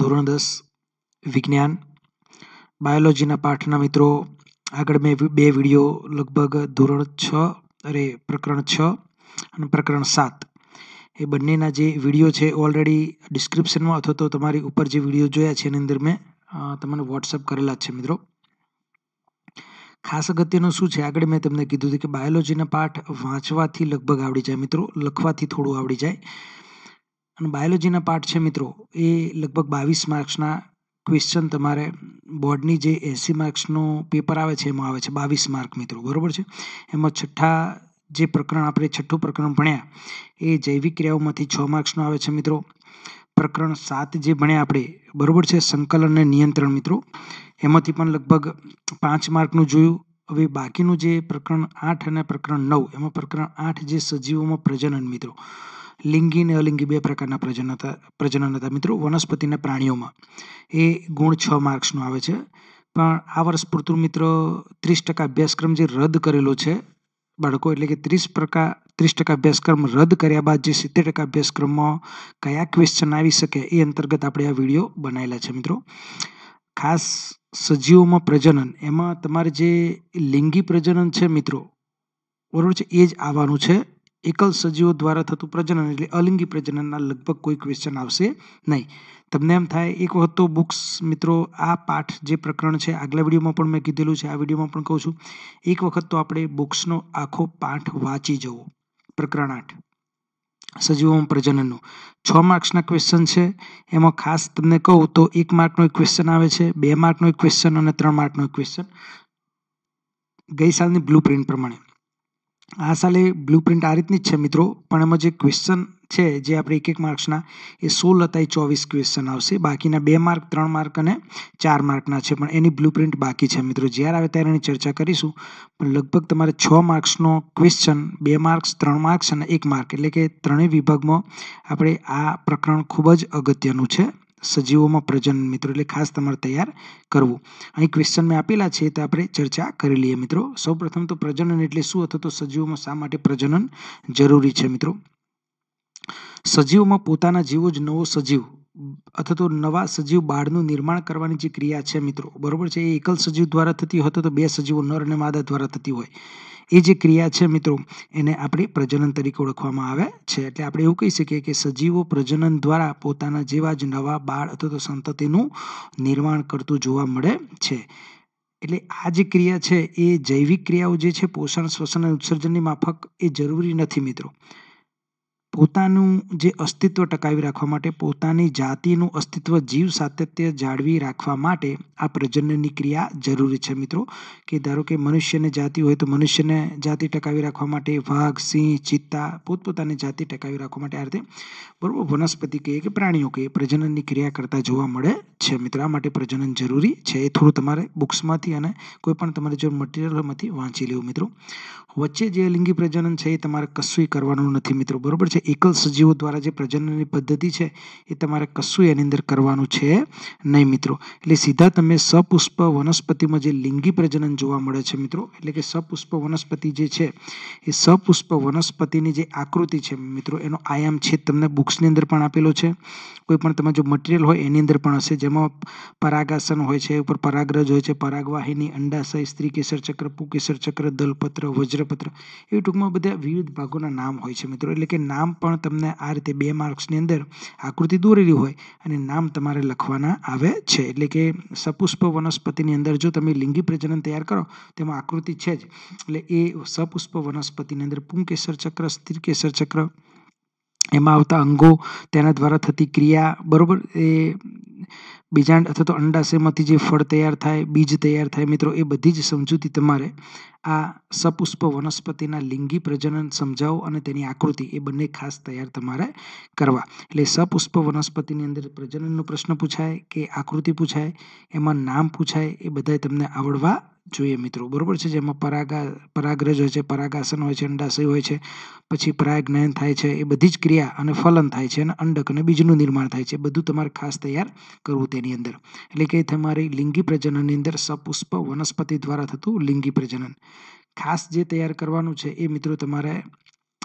ધોરણ દસ વિજ્ઞાન બાયોલોજીના પાઠના મિત્રો આગળ મેં બે વિડીયો લગભગ ધોરણ છ અરે પ્રકરણ છ અને પ્રકરણ સાત એ બંનેના જે વિડીયો છે ઓલરેડી ડિસ્ક્રિપ્શનમાં અથવા તો તમારી ઉપર જે વિડીયો જોયા છે એની અંદર મેં તમને વોટ્સઅપ કરેલા છે મિત્રો ખાસ અગત્યનું શું છે આગળ મેં તમને કીધું હતું કે બાયોલોજીના પાઠ વાંચવાથી લગભગ આવડી જાય મિત્રો લખવાથી થોડું આવડી જાય અને બાયોલોજીના પાઠ છે મિત્રો એ લગભગ બાવીસ માર્ક્સના ક્વેશ્ચન તમારે બોર્ડની જે એંસી માર્ક્સનું પેપર આવે છે એમાં આવે છે બાવીસ માર્ક મિત્રો બરાબર છે એમાં છઠ્ઠા જે પ્રકરણ આપણે છઠ્ઠું પ્રકરણ ભણ્યા એ જૈવિક ક્રિયાઓમાંથી છ માર્ક્સનો આવે છે મિત્રો પ્રકરણ સાત જે ભણ્યા આપણે બરાબર છે સંકલન અને નિયંત્રણ મિત્રો એમાંથી પણ લગભગ પાંચ માર્કનું જોયું હવે બાકીનું જે પ્રકરણ આઠ અને પ્રકરણ નવ એમાં પ્રકરણ આઠ જે સજીવોમાં પ્રજનન મિત્રો લિંગી અને અલિંગી બે પ્રકારના પ્રજનન હતા પ્રજનન હતા મિત્રો વનસ્પતિના પ્રાણીઓમાં એ ગુણ છ માર્ક્સનો આવે છે પણ આ વર્ષ પૂરતું મિત્રો ત્રીસ ટકા અભ્યાસક્રમ જે રદ કરેલો છે બાળકો એટલે કે ત્રીસ પ્રકાર ત્રીસ ટકા અભ્યાસક્રમ રદ કર્યા બાદ જે સિત્તેર ટકા અભ્યાસક્રમમાં કયા ક્વેશ્ચન આવી શકે એ અંતર્ગત આપણે આ વિડીયો બનાવેલા છે મિત્રો ખાસ સજીવોમાં પ્રજનન એમાં તમારે જે લિંગી પ્રજનન છે મિત્રો બરાબર છે એ જ આવવાનું છે એકલ સજીવો દ્વારા થતું પ્રજનન એટલે અલિંગી પ્રજનનના લગભગ કોઈ ક્વેશ્ચન આવશે નહીં તમને એમ થાય એક વખત તો બુક્સ મિત્રો આ પાઠ જે પ્રકરણ છે આગલા વિડીયોમાં પણ મેં કીધેલું છે આ વિડીયોમાં પણ કહું છું એક વખત તો આપણે બુક્સનો આખો પાઠ વાંચી જવો પ્રકરણ આઠ સજીવોમાં પ્રજનનનો છ માર્ક્સના ક્વેશ્ચન છે એમાં ખાસ તમને કહું તો એક માર્કનો એક ક્વેશ્ચન આવે છે બે માર્કનો એક ક્વેશ્ચન અને ત્રણ માર્કનો એક ક્વેશ્ચન ગઈ સાલની બ્લુ પ્રિન્ટ પ્રમાણે આ સાલે બ્લુ પ્રિન્ટ આ રીતની જ છે મિત્રો પણ એમાં જે ક્વેશ્ચન છે જે આપણે એક એક માર્ક્સના એ સોળ હતા એ ચોવીસ ક્વેશ્ચન આવશે બાકીના બે માર્ક ત્રણ માર્ક અને ચાર માર્કના છે પણ એની બ્લુ પ્રિન્ટ બાકી છે મિત્રો જ્યારે આવે ત્યારે એની ચર્ચા કરીશું પણ લગભગ તમારે છ માર્ક્સનો ક્વેશ્ચન બે માર્ક્સ ત્રણ માર્ક્સ અને એક માર્ક એટલે કે ત્રણેય વિભાગમાં આપણે આ પ્રકરણ ખૂબ જ અગત્યનું છે સજીવોમાં પ્રજનન મિત્રો એટલે ખાસ તમારે તૈયાર કરવું અહીં ક્વેશ્ચન મેં આપેલા છે તો આપણે ચર્ચા કરી લઈએ મિત્રો સૌપ્રથમ તો પ્રજનન એટલે શું અથવા તો સજીવોમાં શા માટે પ્રજનન જરૂરી છે મિત્રો સજીવોમાં પોતાના જેવો જ નવો સજીવ અથવા તો નવા સજીવ બાળનું નિર્માણ કરવાની જે ક્રિયા છે મિત્રો બરોબર છે એ એકલ સજીવ દ્વારા થતી હોય તો બે સજીવો નર અને માદા દ્વારા થતી હોય એ જે ક્રિયા છે મિત્રો એને આપણે પ્રજનન તરીકે ઓળખવામાં આવે છે એટલે આપણે એવું કહી શકીએ કે સજીવો પ્રજનન દ્વારા પોતાના જેવા જ નવા બાળ અથવા તો સંતતિનું નિર્માણ કરતું જોવા મળે છે એટલે આ જે ક્રિયા છે એ જૈવિક ક્રિયાઓ જે છે પોષણ શ્વસન અને ઉત્સર્જનની માફક એ જરૂરી નથી મિત્રો પોતાનું જે અસ્તિત્વ ટકાવી રાખવા માટે પોતાની જાતિનું અસ્તિત્વ જીવ સાતત્ય જાળવી રાખવા માટે આ પ્રજનનની ક્રિયા જરૂરી છે મિત્રો કે ધારો કે મનુષ્યને જાતિ હોય તો મનુષ્યને જાતિ ટકાવી રાખવા માટે વાઘ સિંહ ચિત્તા પોતપોતાની જાતિ ટકાવી રાખવા માટે આ રીતે બરાબર વનસ્પતિ કહીએ કે પ્રાણીઓ કહીએ પ્રજનનની ક્રિયા કરતા જોવા મળે છે મિત્રો આ માટે પ્રજનન જરૂરી છે એ થોડું તમારે બુક્સમાંથી અને કોઈ પણ તમારે જો મટીરિયલમાંથી વાંચી લેવું મિત્રો વચ્ચે જે લિંગી પ્રજનન છે એ તમારે કશું કરવાનું નથી મિત્રો બરાબર છે એકલ સજીવો દ્વારા જે પ્રજનનની પદ્ધતિ છે એ તમારે કશું એની અંદર કરવાનું છે નહીં મિત્રો એટલે સીધા તમે સપુષ્પ વનસ્પતિમાં જે લિંગી પ્રજનન જોવા મળે છે મિત્રો એટલે કે સપુષ્પ વનસ્પતિ જે છે એ સપુષ્પ વનસ્પતિની જે આકૃતિ છે મિત્રો એનો આયામ છે તમને બુક્સની અંદર પણ આપેલો છે કોઈ પણ તમે જો મટીરિયલ હોય એની અંદર પણ હશે જેમાં પરાગાસન હોય છે ઉપર પરાગ્રજ હોય છે પરાગવાહિની અંડાશય સ્ત્રી કેસર ચક્ર પુકેસર ચક્ર દલપત્ર વજ્રપત્ર એ ટૂંકમાં બધા વિવિધ ભાગોના નામ હોય છે મિત્રો એટલે કે નામ પણ તમને આ રીતે બે માર્ક્સની અંદર આકૃતિ દોરેલી હોય અને નામ તમારે લખવાના આવે છે એટલે કે સપુષ્પ વનસ્પતિની અંદર જો તમે લિંગી પ્રજનન તૈયાર કરો તેમાં આકૃતિ છે જ એટલે એ સપુષ્પ વનસ્પતિની અંદર પુંકેસર ચક્ર સ્થિરકેસર ચક્ર એમાં આવતા અંગો તેના દ્વારા થતી ક્રિયા બરાબર એ બીજાંડ અથવા તો અંડાશયમાંથી જે ફળ તૈયાર થાય બીજ તૈયાર થાય મિત્રો એ બધી જ સમજૂતી તમારે આ સપુષ્પ વનસ્પતિના લિંગી પ્રજનન સમજાવો અને તેની આકૃતિ એ બંને ખાસ તૈયાર તમારે કરવા એટલે સપુષ્પ વનસ્પતિની અંદર પ્રજનનનો પ્રશ્ન પૂછાય કે આકૃતિ પૂછાય એમાં નામ પૂછાય એ બધાય તમને આવડવા જોઈએ મિત્રો બરાબર છે જેમાં પરાગા પરાગ્રજ હોય છે પરાગાસન હોય છે અંડાશય હોય છે પછી પરાગનયન થાય છે એ બધી જ ક્રિયા અને ફલન થાય છે અને અંડક અને બીજનું નિર્માણ થાય છે બધું તમારે ખાસ તૈયાર કરવું તેની અંદર એટલે કે તમારી લિંગી પ્રજનનની અંદર સપુષ્પ વનસ્પતિ દ્વારા થતું લિંગી પ્રજનન ખાસ જે તૈયાર કરવાનું છે એ મિત્રો તમારે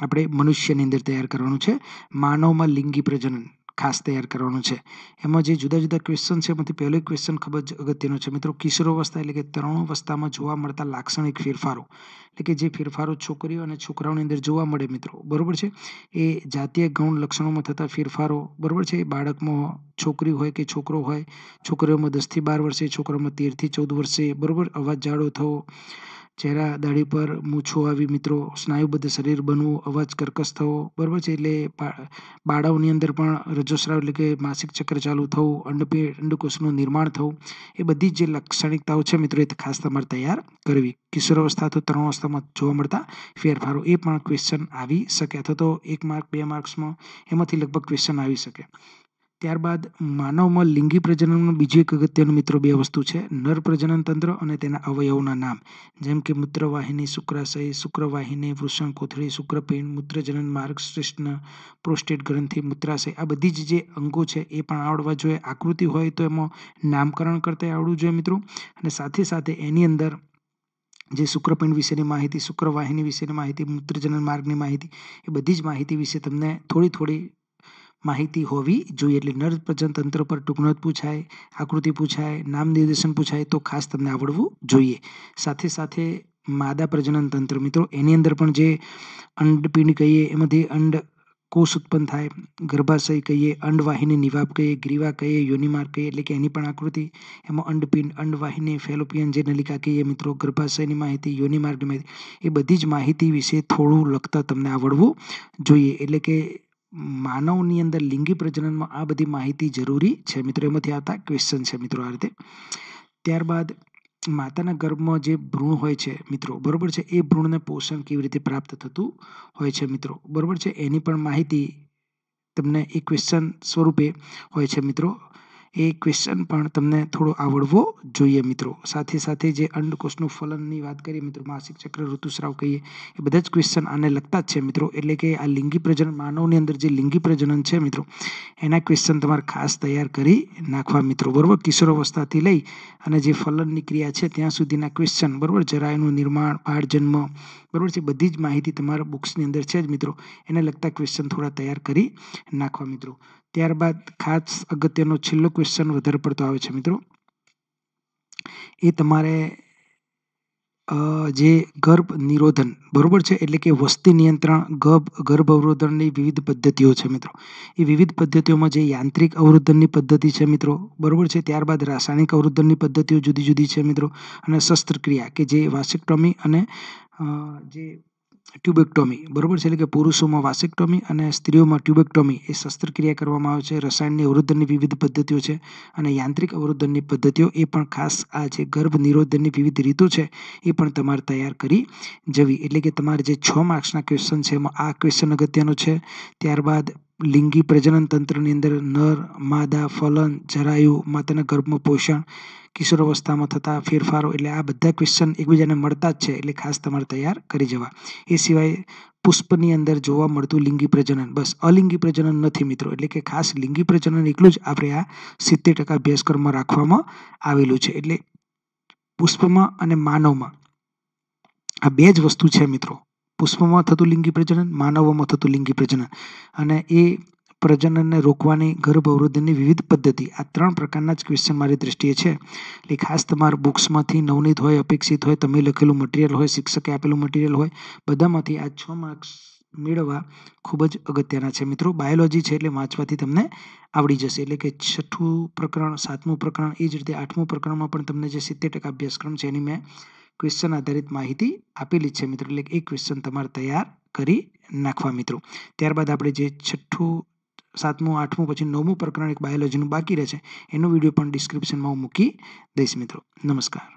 આપણે મનુષ્યની અંદર તૈયાર કરવાનું છે માનવમાં લિંગી પ્રજનન ખાસ તૈયાર કરવાનું છે એમાં જે જુદા જુદા ક્વેશ્ચન છે એમાંથી પહેલો ક્વેશ્ચન ખૂબ જ અગત્યનો છે મિત્રો કિશોરાવસ્થા એટલે કે ત્રણ તરુણાવસ્થામાં જોવા મળતા લાક્ષણિક ફેરફારો એટલે કે જે ફેરફારો છોકરીઓ અને છોકરાઓની અંદર જોવા મળે મિત્રો બરાબર છે એ જાતીય ગૌણ લક્ષણોમાં થતા ફેરફારો બરાબર છે એ બાળકમાં છોકરી હોય કે છોકરો હોય છોકરીઓમાં દસથી બાર વર્ષે છોકરાઓમાં તેરથી ચૌદ વર્ષે બરાબર અવાજ જાડો થવો ચહેરા દાઢી પર મૂછો આવી મિત્રો સ્નાયુબદ્ધ શરીર બનવું અવાજ કર્કશ થવો બરાબર છે એટલે બાળાઓની અંદર પણ રજોસ્રાવ એટલે કે માસિક ચક્ર ચાલુ થવું અંડપેટ અંડકોષનું નિર્માણ થવું એ બધી જે લાક્ષણિકતાઓ છે મિત્રો એ ખાસ તમારે તૈયાર કરવી કિશોરાવસ્થા તો ત્રણ અવસ્થામાં જોવા મળતા ફેરફારો એ પણ ક્વેશ્ચન આવી શકે અથવા તો એક માર્ક બે માર્ક્સમાં એમાંથી લગભગ ક્વેશ્ચન આવી શકે ત્યારબાદ માનવમાં લિંગી પ્રજનનનું બીજું એક અગત્યનો મિત્રો બે વસ્તુ છે નર પ્રજનન તંત્ર અને તેના અવયવોના નામ જેમ કે મૂત્રવાહિની શુક્રાશય શુક્રવાહિની વૃષણ કોથળી શુક્રપિંડ મૂત્રજનન માર્ગ શ્રેષ્ઠ પ્રોસ્ટેટ ગ્રંથિ મૂત્રાશય આ બધી જ જે અંગો છે એ પણ આવડવા જોઈએ આકૃતિ હોય તો એમાં નામકરણ કરતા આવડવું જોઈએ મિત્રો અને સાથે સાથે એની અંદર જે શુક્રપિંડ વિશેની માહિતી શુક્રવાહિની વિશેની માહિતી મૂત્રજનન માર્ગની માહિતી એ બધી જ માહિતી વિશે તમને થોડી થોડી માહિતી હોવી જોઈએ એટલે નર પ્રજન તંત્ર પર ટૂંકનોંધ પૂછાય આકૃતિ પૂછાય નામ નિર્દેશન પૂછાય તો ખાસ તમને આવડવું જોઈએ સાથે સાથે માદા પ્રજનન તંત્ર મિત્રો એની અંદર પણ જે અંડપિંડ કહીએ એમાંથી અંડ કોષ ઉત્પન્ન થાય ગર્ભાશય કહીએ અંડવાહિની નિવાબ કહીએ ગ્રીવા કહીએ યોનિમાર્ગ કહીએ એટલે કે એની પણ આકૃતિ એમાં અંડપિંડ અંડવાહિની ફેલોપિયન જે નલિકા કહીએ મિત્રો ગર્ભાશયની માહિતી યોનિમાર્ગની માહિતી એ બધી જ માહિતી વિશે થોડું લખતા તમને આવડવું જોઈએ એટલે કે માનવની અંદર લિંગી પ્રજનનમાં આ બધી માહિતી જરૂરી છે મિત્રો એમાંથી આવતા ક્વેશ્ચન છે મિત્રો આ રીતે ત્યારબાદ માતાના ગર્ભમાં જે ભ્રૂણ હોય છે મિત્રો બરાબર છે એ ભ્રૂણને પોષણ કેવી રીતે પ્રાપ્ત થતું હોય છે મિત્રો બરાબર છે એની પણ માહિતી તમને એ ક્વેશ્ચન સ્વરૂપે હોય છે મિત્રો એ ક્વેશ્ચન પણ તમને થોડો આવડવો જોઈએ મિત્રો સાથે સાથે જે અંડકોષનું ફલનની વાત કરીએ મિત્રો માસિક ચક્ર ઋતુસ્રાવ કહીએ એ બધા જ ક્વેશ્ચન આને લગતા જ છે મિત્રો એટલે કે આ લિંગી પ્રજનન માનવની અંદર જે લિંગી પ્રજનન છે મિત્રો એના ક્વેશ્ચન તમારે ખાસ તૈયાર કરી નાખવા મિત્રો બરાબર કિશોરાવસ્થાથી લઈ અને જે ફલનની ક્રિયા છે ત્યાં સુધીના ક્વેશ્ચન બરાબર જરાયનું નિર્માણ બાળ જન્મ બરાબર છે બધી જ માહિતી તમારા બુક્સની અંદર છે જ મિત્રો એને લગતા ક્વેશ્ચન થોડા તૈયાર કરી નાખવા મિત્રો ત્યારબાદ ખાસ અગત્યનો છેલ્લો ક્વેશ્ચન વધારે પડતો આવે છે મિત્રો એ તમારે જે ગર્ભ નિરોધન બરાબર છે એટલે કે વસ્તી નિયંત્રણ ગર્ભ ગર્ભ અવરોધનની વિવિધ પદ્ધતિઓ છે મિત્રો એ વિવિધ પદ્ધતિઓમાં જે યાંત્રિક અવરોધનની પદ્ધતિ છે મિત્રો બરાબર છે ત્યારબાદ રાસાયણિક અવરોધનની પદ્ધતિઓ જુદી જુદી છે મિત્રો અને શસ્ત્રક્રિયા કે જે વાસિક્ટોમી અને જે ટ્યુબેક્ટોમી બરોબર છે એટલે કે પુરુષોમાં વાસેક્ટોમી અને સ્ત્રીઓમાં ટ્યુબેક્ટોમી એ શસ્ત્રક્રિયા કરવામાં આવે છે રસાયણની અવરોધનની વિવિધ પદ્ધતિઓ છે અને યાંત્રિક અવરોધનની પદ્ધતિઓ એ પણ ખાસ આ જે ગર્ભ નિરોધનની વિવિધ રીતો છે એ પણ તમારે તૈયાર કરી જવી એટલે કે તમારે જે છ માર્ક્સના ક્વેશ્ચન છે એમાં આ ક્વેશ્ચન અગત્યનો છે ત્યારબાદ લિંગી પ્રજનન તંત્રની અંદર નર માદા ફલન જરાયુ માતાના ગર્ભમાં પોષણ કિશોરાવસ્થામાં થતા ફેરફારો એટલે આ બધા ક્વેશ્ચન એકબીજાને મળતા જ છે એટલે ખાસ તમારે તૈયાર કરી જવા એ સિવાય પુષ્પની અંદર જોવા મળતું લિંગી પ્રજનન બસ અલિંગી પ્રજનન નથી મિત્રો એટલે કે ખાસ લિંગી પ્રજનન એટલું જ આપણે આ સિત્તેર ટકા અભ્યાસક્રમમાં રાખવામાં આવેલું છે એટલે પુષ્પમાં અને માનવમાં આ બે જ વસ્તુ છે મિત્રો પુષ્પમાં થતું લિંગી પ્રજનન માનવમાં થતું લિંગી પ્રજનન અને એ પ્રજનનને રોકવાની ગર્ભ અવરોધનની વિવિધ પદ્ધતિ આ ત્રણ પ્રકારના જ ક્વેશ્ચન મારી દ્રષ્ટિએ છે એટલે ખાસ તમારા બુક્સમાંથી નવનીત હોય અપેક્ષિત હોય તમે લખેલું મટીરિયલ હોય શિક્ષકે આપેલું મટીરિયલ હોય બધામાંથી આ છ માર્ક્સ મેળવવા ખૂબ જ અગત્યના છે મિત્રો બાયોલોજી છે એટલે વાંચવાથી તમને આવડી જશે એટલે કે છઠ્ઠું પ્રકરણ સાતમું પ્રકરણ એ જ રીતે આઠમું પ્રકરણમાં પણ તમને જે સિત્તેર ટકા અભ્યાસક્રમ છે એની મેં ક્વેશ્ચન આધારિત માહિતી આપેલી છે મિત્રો એટલે એ ક્વેશ્ચન તમારે તૈયાર કરી નાખવા મિત્રો ત્યારબાદ આપણે જે છઠ્ઠું સાતમું આઠમું પછી નવમું પ્રકરણ એક બાયોલોજીનું બાકી રહે છે એનો વિડીયો પણ ડિસ્ક્રિપ્શનમાં હું મૂકી દઈશ મિત્રો નમસ્કાર